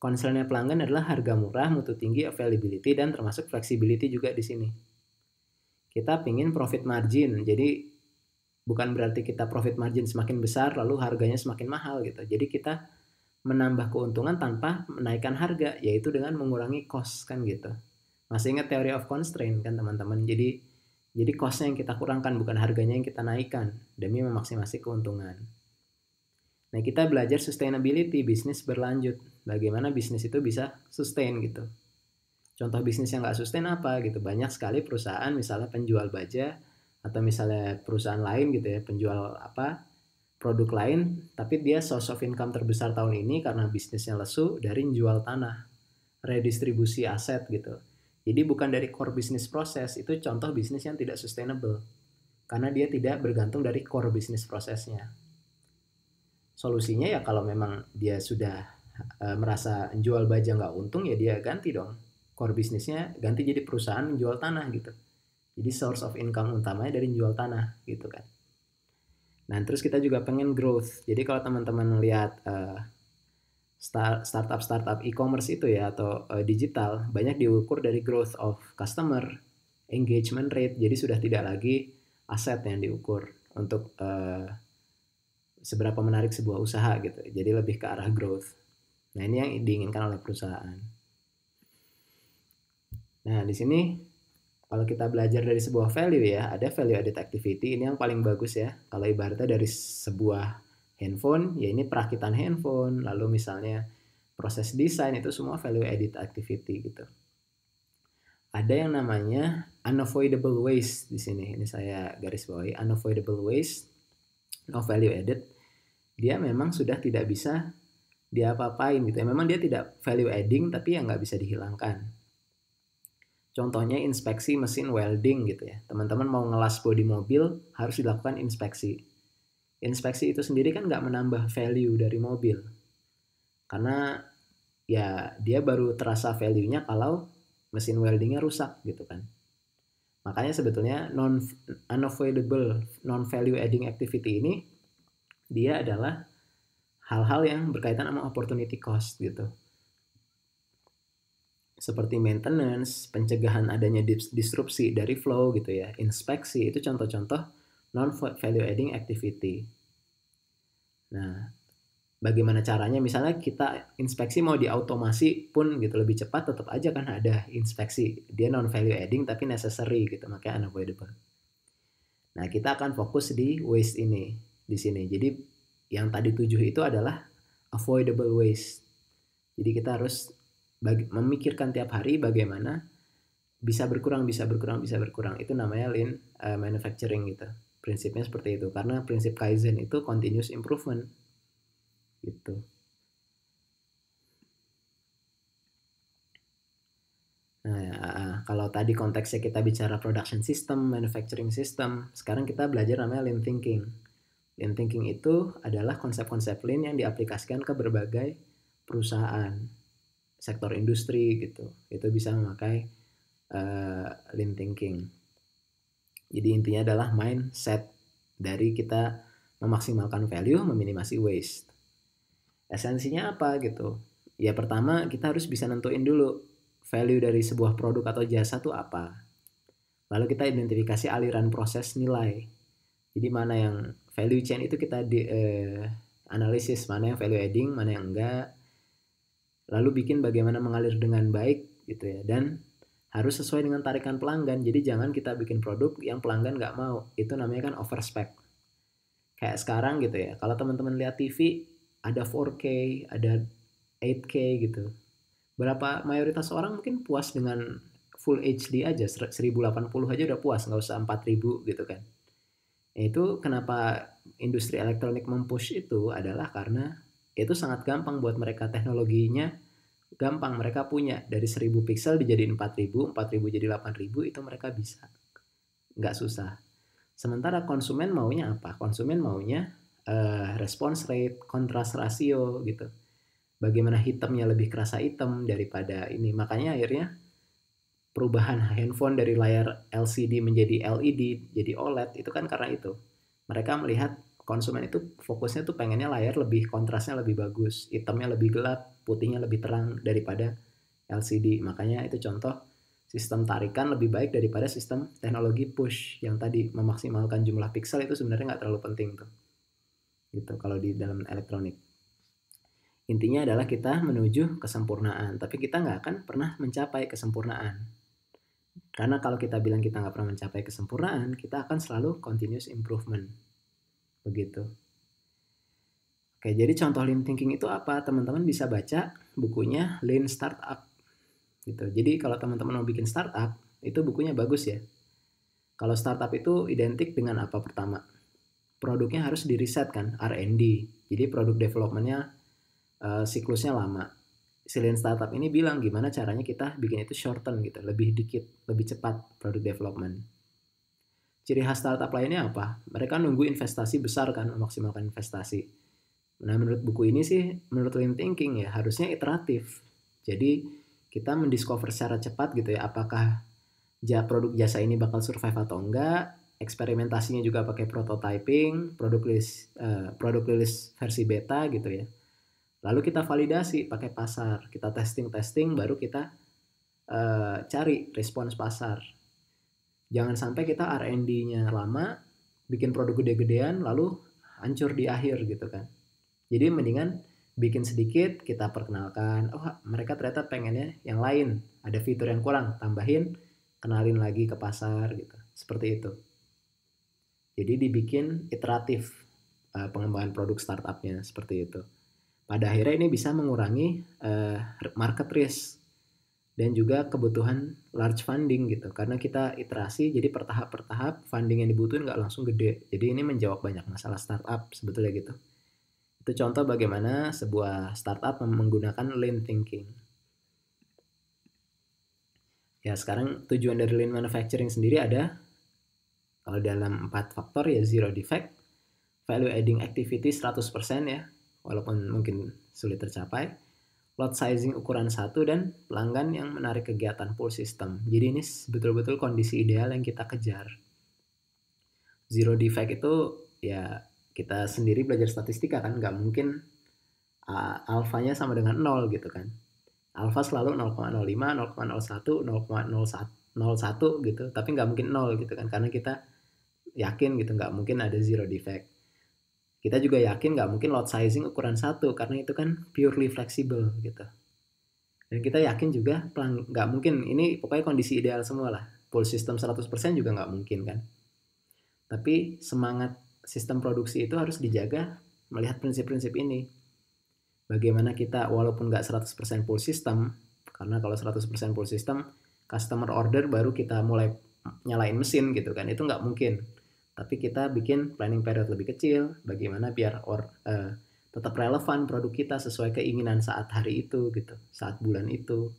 Concernnya pelanggan adalah harga murah, mutu tinggi, availability, dan termasuk flexibility juga di sini. Kita pingin profit margin, jadi bukan berarti kita profit margin semakin besar lalu harganya semakin mahal gitu. Jadi kita menambah keuntungan tanpa menaikkan harga yaitu dengan mengurangi cost kan gitu. Masih ingat teori of constraint kan teman-teman. Jadi jadi costnya yang kita kurangkan bukan harganya yang kita naikkan demi memaksimasi keuntungan. Nah, kita belajar sustainability, bisnis berlanjut. Bagaimana bisnis itu bisa sustain gitu. Contoh bisnis yang nggak sustain apa gitu. Banyak sekali perusahaan misalnya penjual baja atau misalnya perusahaan lain gitu ya penjual apa produk lain tapi dia source of income terbesar tahun ini karena bisnisnya lesu dari jual tanah redistribusi aset gitu jadi bukan dari core business proses itu contoh bisnis yang tidak sustainable karena dia tidak bergantung dari core bisnis prosesnya solusinya ya kalau memang dia sudah e, merasa jual baja nggak untung ya dia ganti dong core bisnisnya ganti jadi perusahaan menjual tanah gitu jadi source of income utamanya dari jual tanah gitu kan. Nah terus kita juga pengen growth. Jadi kalau teman-teman lihat uh, eh, start, startup startup e-commerce itu ya atau uh, digital banyak diukur dari growth of customer, engagement rate. Jadi sudah tidak lagi aset yang diukur untuk uh, seberapa menarik sebuah usaha gitu. Jadi lebih ke arah growth. Nah ini yang diinginkan oleh perusahaan. Nah di sini kalau kita belajar dari sebuah value ya, ada value added activity ini yang paling bagus ya. Kalau ibaratnya dari sebuah handphone, ya ini perakitan handphone, lalu misalnya proses desain itu semua value added activity gitu. Ada yang namanya unavoidable waste di sini. Ini saya garis bawahi unavoidable waste, no value added. Dia memang sudah tidak bisa diapa-apain gitu. Ya, memang dia tidak value adding tapi ya nggak bisa dihilangkan Contohnya inspeksi mesin welding gitu ya. Teman-teman mau ngelas bodi mobil harus dilakukan inspeksi. Inspeksi itu sendiri kan nggak menambah value dari mobil. Karena ya dia baru terasa value-nya kalau mesin weldingnya rusak gitu kan. Makanya sebetulnya non unavoidable non value adding activity ini dia adalah hal-hal yang berkaitan sama opportunity cost gitu seperti maintenance, pencegahan adanya disrupsi dari flow gitu ya, inspeksi itu contoh-contoh non value adding activity. Nah, bagaimana caranya misalnya kita inspeksi mau diautomasi pun gitu lebih cepat tetap aja kan ada inspeksi. Dia non value adding tapi necessary gitu makanya unavoidable. Nah, kita akan fokus di waste ini di sini. Jadi yang tadi tujuh itu adalah avoidable waste. Jadi kita harus bagi, memikirkan tiap hari bagaimana bisa berkurang, bisa berkurang, bisa berkurang. Itu namanya lean uh, manufacturing gitu. Prinsipnya seperti itu. Karena prinsip Kaizen itu continuous improvement. Gitu. Nah, ya, ah, ah. kalau tadi konteksnya kita bicara production system, manufacturing system, sekarang kita belajar namanya lean thinking. Lean thinking itu adalah konsep-konsep lean yang diaplikasikan ke berbagai perusahaan sektor industri gitu itu bisa memakai uh, lean thinking jadi intinya adalah mindset dari kita memaksimalkan value meminimasi waste esensinya apa gitu ya pertama kita harus bisa nentuin dulu value dari sebuah produk atau jasa itu apa lalu kita identifikasi aliran proses nilai jadi mana yang value chain itu kita di, eh, analisis mana yang value adding mana yang enggak lalu bikin bagaimana mengalir dengan baik gitu ya dan harus sesuai dengan tarikan pelanggan jadi jangan kita bikin produk yang pelanggan nggak mau itu namanya kan overspec kayak sekarang gitu ya kalau teman-teman lihat TV ada 4K ada 8K gitu berapa mayoritas orang mungkin puas dengan full HD aja 1080 aja udah puas nggak usah 4000 gitu kan itu kenapa industri elektronik mempush itu adalah karena itu sangat gampang buat mereka teknologinya gampang mereka punya dari 1000 pixel dijadiin 4000 4000 jadi 8000 itu mereka bisa nggak susah sementara konsumen maunya apa konsumen maunya uh, response rate kontras rasio gitu bagaimana hitamnya lebih kerasa hitam daripada ini makanya akhirnya perubahan handphone dari layar LCD menjadi LED jadi OLED itu kan karena itu mereka melihat konsumen itu fokusnya tuh pengennya layar lebih kontrasnya lebih bagus, hitamnya lebih gelap, putihnya lebih terang daripada LCD. Makanya itu contoh sistem tarikan lebih baik daripada sistem teknologi push yang tadi memaksimalkan jumlah pixel itu sebenarnya nggak terlalu penting tuh. Gitu kalau di dalam elektronik. Intinya adalah kita menuju kesempurnaan, tapi kita nggak akan pernah mencapai kesempurnaan. Karena kalau kita bilang kita nggak pernah mencapai kesempurnaan, kita akan selalu continuous improvement begitu. Oke, jadi contoh lean thinking itu apa? Teman-teman bisa baca bukunya Lean Startup. Gitu. Jadi kalau teman-teman mau bikin startup, itu bukunya bagus ya. Kalau startup itu identik dengan apa pertama? Produknya harus diriset kan, R&D. Jadi produk developmentnya e, siklusnya lama. Si Lean Startup ini bilang gimana caranya kita bikin itu shorten gitu, lebih dikit, lebih cepat produk development ciri khas startup lainnya apa? Mereka nunggu investasi besar kan, memaksimalkan investasi. Nah, menurut buku ini sih, menurut Lean Thinking ya, harusnya iteratif. Jadi, kita mendiscover secara cepat gitu ya, apakah produk jasa ini bakal survive atau enggak, eksperimentasinya juga pakai prototyping, produk list, uh, eh, produk list versi beta gitu ya. Lalu kita validasi pakai pasar, kita testing-testing, baru kita uh, cari respons pasar Jangan sampai kita R&D-nya lama, bikin produk gede-gedean, lalu hancur di akhir gitu kan. Jadi mendingan bikin sedikit, kita perkenalkan, oh mereka ternyata pengennya yang lain, ada fitur yang kurang, tambahin, kenalin lagi ke pasar gitu. Seperti itu. Jadi dibikin iteratif uh, pengembangan produk startupnya seperti itu. Pada akhirnya ini bisa mengurangi uh, market risk dan juga kebutuhan large funding gitu karena kita iterasi jadi per tahap per tahap funding yang dibutuhin nggak langsung gede jadi ini menjawab banyak masalah startup sebetulnya gitu itu contoh bagaimana sebuah startup menggunakan lean thinking ya sekarang tujuan dari lean manufacturing sendiri ada kalau dalam empat faktor ya zero defect value adding activity 100% ya walaupun mungkin sulit tercapai lot sizing ukuran satu dan pelanggan yang menarik kegiatan pool system. Jadi ini betul-betul kondisi ideal yang kita kejar. Zero defect itu ya kita sendiri belajar statistika kan nggak mungkin uh, alfanya sama dengan nol gitu kan. Alfa selalu 0,05, 0,01, 0,01 gitu, tapi nggak mungkin nol gitu kan karena kita yakin gitu nggak mungkin ada zero defect kita juga yakin nggak mungkin lot sizing ukuran satu karena itu kan purely flexible gitu dan kita yakin juga pelang nggak mungkin ini pokoknya kondisi ideal semua lah full system 100% juga nggak mungkin kan tapi semangat sistem produksi itu harus dijaga melihat prinsip-prinsip ini bagaimana kita walaupun nggak 100% full system karena kalau 100% full system customer order baru kita mulai nyalain mesin gitu kan itu nggak mungkin tapi kita bikin planning period lebih kecil bagaimana biar or, uh, tetap relevan produk kita sesuai keinginan saat hari itu gitu saat bulan itu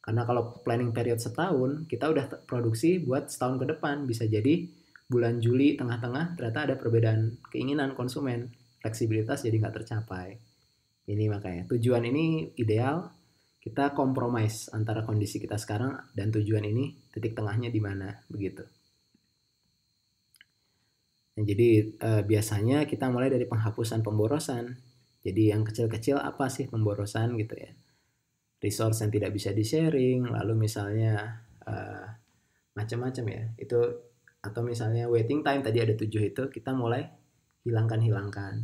karena kalau planning period setahun kita udah produksi buat setahun ke depan bisa jadi bulan Juli tengah-tengah ternyata ada perbedaan keinginan konsumen fleksibilitas jadi nggak tercapai ini makanya tujuan ini ideal kita kompromis antara kondisi kita sekarang dan tujuan ini titik tengahnya di mana begitu Nah, jadi eh, biasanya kita mulai dari penghapusan pemborosan. Jadi yang kecil-kecil apa sih pemborosan gitu ya? Resource yang tidak bisa di-sharing, lalu misalnya eh, macam-macam ya. Itu atau misalnya waiting time tadi ada tujuh itu kita mulai hilangkan-hilangkan.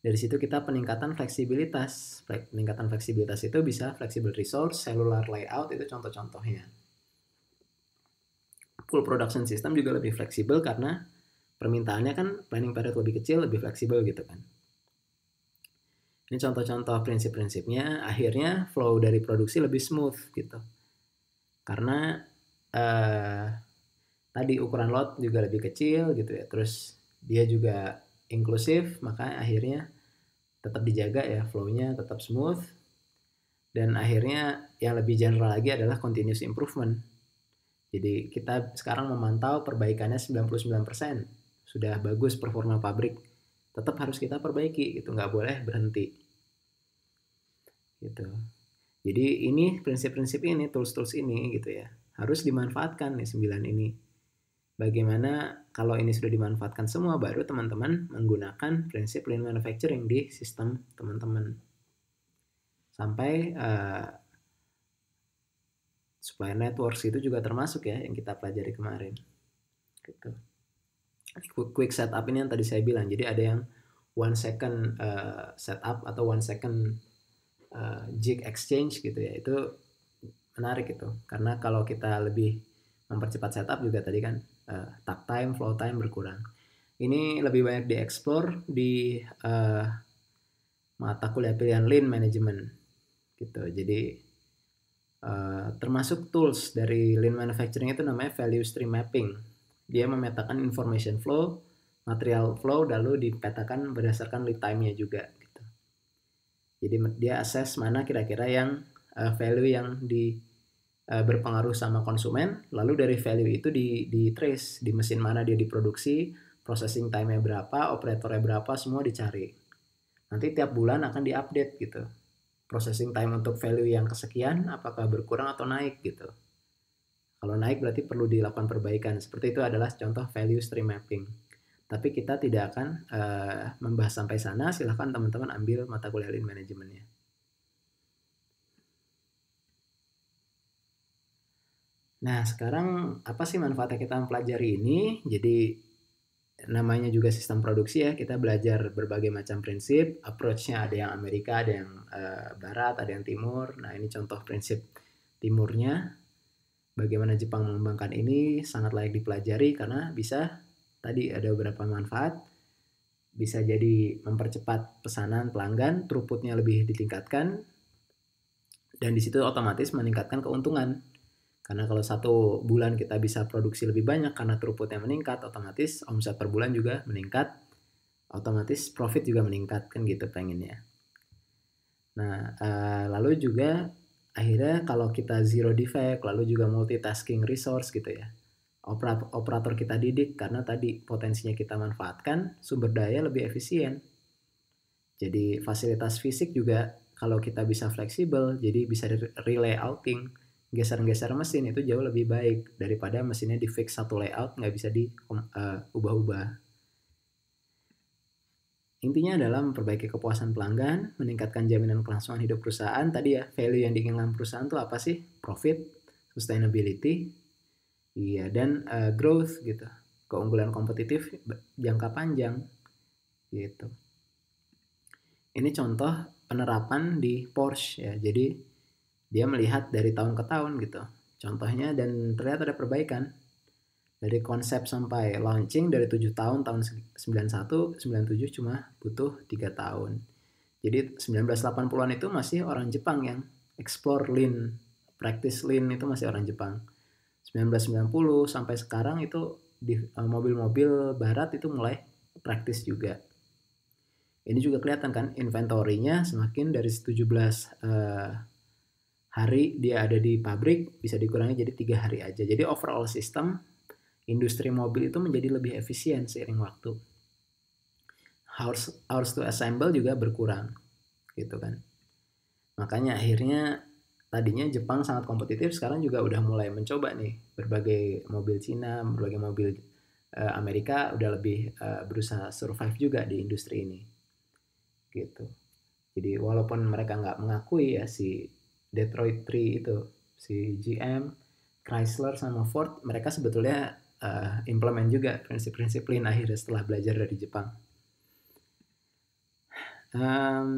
Dari situ kita peningkatan fleksibilitas. Peningkatan fleksibilitas itu bisa fleksibel resource, cellular layout itu contoh-contohnya. Full production system juga lebih fleksibel karena permintaannya kan planning period lebih kecil, lebih fleksibel gitu kan. Ini contoh-contoh prinsip-prinsipnya, akhirnya flow dari produksi lebih smooth gitu. Karena uh, tadi ukuran lot juga lebih kecil gitu ya, terus dia juga inklusif, maka akhirnya tetap dijaga ya flow-nya tetap smooth. Dan akhirnya yang lebih general lagi adalah continuous improvement. Jadi kita sekarang memantau perbaikannya 99% sudah bagus performa pabrik tetap harus kita perbaiki gitu nggak boleh berhenti gitu jadi ini prinsip-prinsip ini tools-tools ini gitu ya harus dimanfaatkan nih sembilan ini bagaimana kalau ini sudah dimanfaatkan semua baru teman-teman menggunakan prinsip lean manufacturing di sistem teman-teman sampai uh, eh, supply networks itu juga termasuk ya yang kita pelajari kemarin gitu quick, quick setup ini yang tadi saya bilang. Jadi ada yang one second uh, setup atau one second uh, jig exchange gitu ya. Itu menarik itu. Karena kalau kita lebih mempercepat setup juga tadi kan uh, tap time, flow time berkurang. Ini lebih banyak dieksplor di uh, mata kuliah pilihan lean management gitu. Jadi uh, termasuk tools dari lean manufacturing itu namanya value stream mapping dia memetakan information flow, material flow, lalu dipetakan berdasarkan lead time-nya juga. Gitu. Jadi dia assess mana kira-kira yang uh, value yang di eh, berpengaruh sama konsumen, lalu dari value itu di, di trace di mesin mana dia diproduksi, processing time-nya berapa, operatornya berapa, semua dicari. Nanti tiap bulan akan diupdate gitu. Processing time untuk value yang kesekian apakah berkurang atau naik gitu kalau naik berarti perlu dilakukan perbaikan. Seperti itu adalah contoh value stream mapping. Tapi kita tidak akan uh, membahas sampai sana. Silahkan teman-teman ambil mata kuliah lean manajemennya. Nah, sekarang apa sih manfaatnya kita mempelajari ini? Jadi namanya juga sistem produksi ya kita belajar berbagai macam prinsip approachnya ada yang Amerika ada yang uh, Barat ada yang Timur nah ini contoh prinsip Timurnya Bagaimana Jepang mengembangkan ini sangat layak dipelajari karena bisa tadi ada beberapa manfaat. Bisa jadi mempercepat pesanan pelanggan, throughputnya lebih ditingkatkan, dan di situ otomatis meningkatkan keuntungan. Karena kalau satu bulan kita bisa produksi lebih banyak karena throughputnya meningkat, otomatis omset per bulan juga meningkat, otomatis profit juga meningkat kan gitu pengennya. Nah, uh, lalu juga akhirnya kalau kita zero defect lalu juga multitasking resource gitu ya operator kita didik karena tadi potensinya kita manfaatkan sumber daya lebih efisien jadi fasilitas fisik juga kalau kita bisa fleksibel jadi bisa relay outing geser-geser mesin itu jauh lebih baik daripada mesinnya di fix satu layout nggak bisa diubah uh, eh, ubah -ubah. Intinya adalah memperbaiki kepuasan pelanggan, meningkatkan jaminan kelangsungan hidup perusahaan. Tadi ya, value yang diinginkan perusahaan itu apa sih? Profit, sustainability, iya dan uh, growth gitu. Keunggulan kompetitif jangka panjang gitu. Ini contoh penerapan di Porsche ya. Jadi dia melihat dari tahun ke tahun gitu. Contohnya dan ternyata ada perbaikan dari konsep sampai launching dari 7 tahun tahun 91 97 cuma butuh 3 tahun. Jadi 1980-an itu masih orang Jepang yang explore lean, practice lean itu masih orang Jepang. 1990 sampai sekarang itu di eh, mobil-mobil barat itu mulai praktis juga. Ini juga kelihatan kan inventory semakin dari 17 eh, hari dia ada di pabrik bisa dikurangi jadi tiga hari aja. Jadi overall system industri mobil itu menjadi lebih efisien seiring waktu. Hours, hours to assemble juga berkurang, gitu kan. Makanya akhirnya tadinya Jepang sangat kompetitif, sekarang juga udah mulai mencoba nih berbagai mobil Cina, berbagai mobil uh, Amerika udah lebih uh, berusaha survive juga di industri ini, gitu. Jadi walaupun mereka nggak mengakui ya si Detroit 3 itu, si GM, Chrysler sama Ford, mereka sebetulnya uh, implement juga prinsip-prinsip lain akhirnya setelah belajar dari Jepang. Um,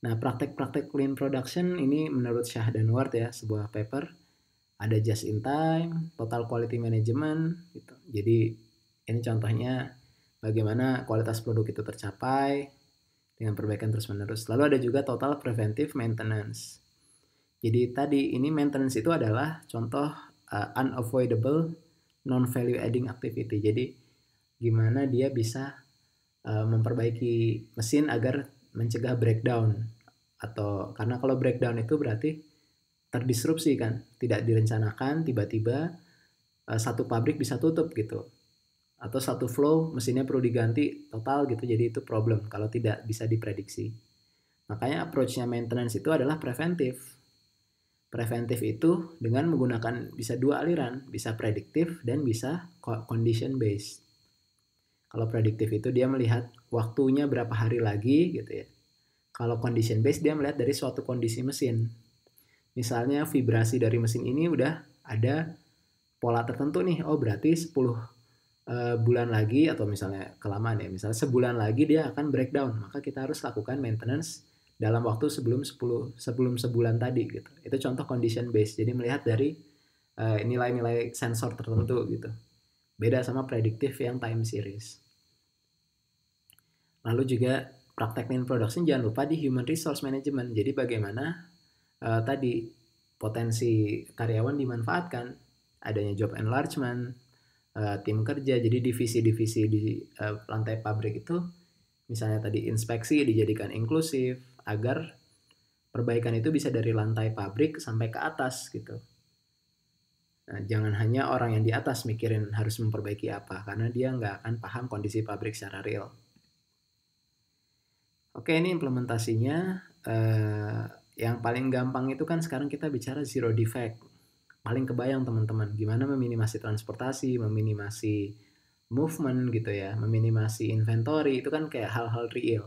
nah, praktek-praktek Lean Production ini menurut Shah Ward ya, sebuah paper, ada just in time, total quality management, gitu. Jadi ini contohnya bagaimana kualitas produk itu tercapai dengan perbaikan terus-menerus. Lalu ada juga total preventive maintenance. Jadi tadi ini maintenance itu adalah contoh uh, unavoidable non value adding activity. Jadi gimana dia bisa uh, memperbaiki mesin agar mencegah breakdown atau karena kalau breakdown itu berarti terdisrupsi kan, tidak direncanakan tiba-tiba uh, satu pabrik bisa tutup gitu. Atau satu flow mesinnya perlu diganti total gitu. Jadi itu problem kalau tidak bisa diprediksi. Makanya approach-nya maintenance itu adalah preventif Preventif itu dengan menggunakan bisa dua aliran, bisa prediktif dan bisa condition based. Kalau prediktif itu dia melihat waktunya berapa hari lagi gitu ya. Kalau condition based dia melihat dari suatu kondisi mesin. Misalnya vibrasi dari mesin ini udah ada pola tertentu nih. Oh, berarti 10 eh, bulan lagi atau misalnya kelamaan ya, misalnya sebulan lagi dia akan breakdown. Maka kita harus lakukan maintenance dalam waktu sebelum 10 sebelum sebulan tadi gitu. Itu contoh condition base Jadi melihat dari eh, nilai-nilai uh, sensor tertentu gitu. Beda sama prediktif yang time series. Lalu juga praktek lean production jangan lupa di human resource management. Jadi bagaimana uh, tadi potensi karyawan dimanfaatkan, adanya job enlargement, eh, tim kerja, jadi divisi-divisi di uh, lantai pabrik itu misalnya tadi inspeksi dijadikan inklusif, agar perbaikan itu bisa dari lantai pabrik sampai ke atas gitu. Nah, jangan hanya orang yang di atas mikirin harus memperbaiki apa, karena dia nggak akan paham kondisi pabrik secara real. Oke, ini implementasinya. Eh, yang paling gampang itu kan sekarang kita bicara zero defect. Paling kebayang teman-teman, gimana meminimasi transportasi, meminimasi movement gitu ya, meminimasi inventory, itu kan kayak hal-hal real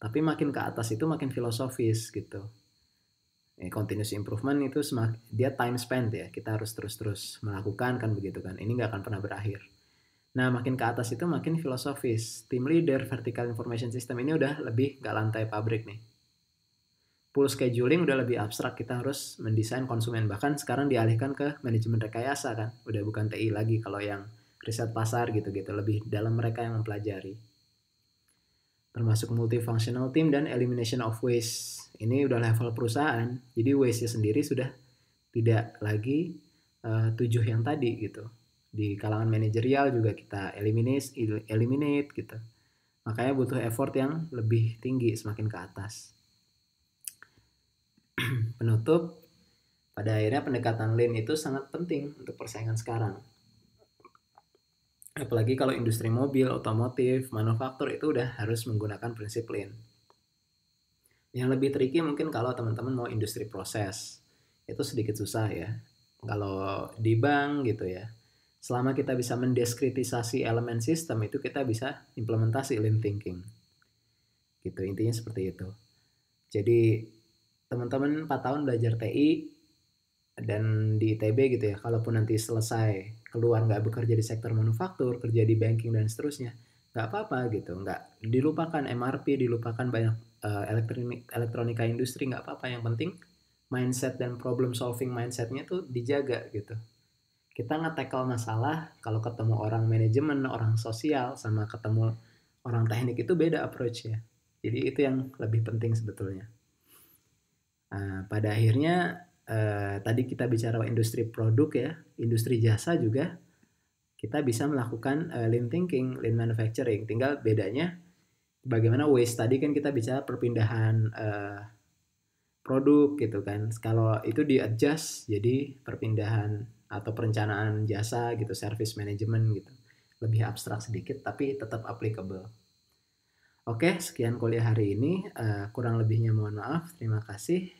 tapi makin ke atas itu makin filosofis gitu eh, continuous improvement itu semak, dia time spent ya kita harus terus-terus melakukan kan begitu kan ini nggak akan pernah berakhir nah makin ke atas itu makin filosofis Team leader vertical information system ini udah lebih nggak lantai pabrik nih pool scheduling udah lebih abstrak kita harus mendesain konsumen bahkan sekarang dialihkan ke manajemen rekayasa kan udah bukan TI lagi kalau yang riset pasar gitu-gitu lebih dalam mereka yang mempelajari termasuk multifunctional team dan elimination of waste. Ini udah level perusahaan, jadi waste-nya sendiri sudah tidak lagi uh, tujuh yang tadi gitu. Di kalangan manajerial juga kita eliminate, eliminate gitu. Makanya butuh effort yang lebih tinggi semakin ke atas. Penutup, pada akhirnya pendekatan lean itu sangat penting untuk persaingan sekarang apalagi kalau industri mobil, otomotif, manufaktur itu udah harus menggunakan prinsip lean. Yang lebih tricky mungkin kalau teman-teman mau industri proses, itu sedikit susah ya. Kalau di bank gitu ya, selama kita bisa mendeskritisasi elemen sistem itu kita bisa implementasi lean thinking. Gitu, intinya seperti itu. Jadi teman-teman 4 tahun belajar TI dan di ITB gitu ya, kalaupun nanti selesai keluar nggak bekerja di sektor manufaktur, kerja di banking dan seterusnya, nggak apa-apa gitu, nggak dilupakan MRP, dilupakan banyak uh, eh, elektronik elektronika industri nggak apa-apa, yang penting mindset dan problem solving mindsetnya tuh dijaga gitu. Kita nge-tackle masalah kalau ketemu orang manajemen, orang sosial, sama ketemu orang teknik itu beda approach-nya. Jadi itu yang lebih penting sebetulnya. Nah, pada akhirnya Eh, tadi kita bicara industri produk ya, industri jasa juga kita bisa melakukan uh, lean thinking, lean manufacturing. Tinggal bedanya bagaimana waste tadi kan kita bicara perpindahan uh, produk gitu kan. Kalau itu di adjust jadi perpindahan atau perencanaan jasa gitu, service management gitu. Lebih abstrak sedikit tapi tetap applicable. Oke, sekian kuliah hari ini. Uh, kurang lebihnya mohon maaf. Terima kasih.